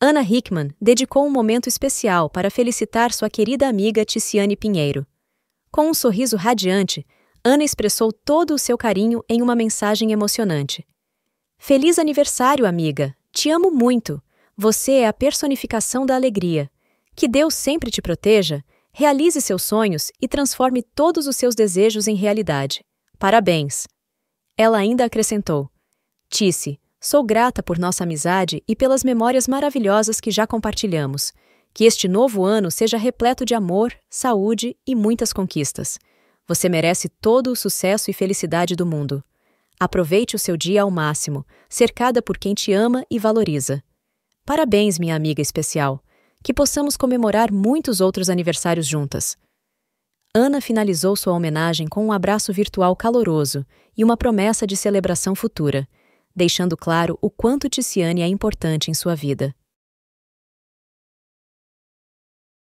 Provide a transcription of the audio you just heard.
Ana Hickman dedicou um momento especial para felicitar sua querida amiga Ticiane Pinheiro. Com um sorriso radiante, Ana expressou todo o seu carinho em uma mensagem emocionante. Feliz aniversário, amiga! Te amo muito! Você é a personificação da alegria. Que Deus sempre te proteja, realize seus sonhos e transforme todos os seus desejos em realidade. Parabéns! Ela ainda acrescentou: Tice, Sou grata por nossa amizade e pelas memórias maravilhosas que já compartilhamos. Que este novo ano seja repleto de amor, saúde e muitas conquistas. Você merece todo o sucesso e felicidade do mundo. Aproveite o seu dia ao máximo, cercada por quem te ama e valoriza. Parabéns, minha amiga especial. Que possamos comemorar muitos outros aniversários juntas. Ana finalizou sua homenagem com um abraço virtual caloroso e uma promessa de celebração futura deixando claro o quanto Ticiane é importante em sua vida.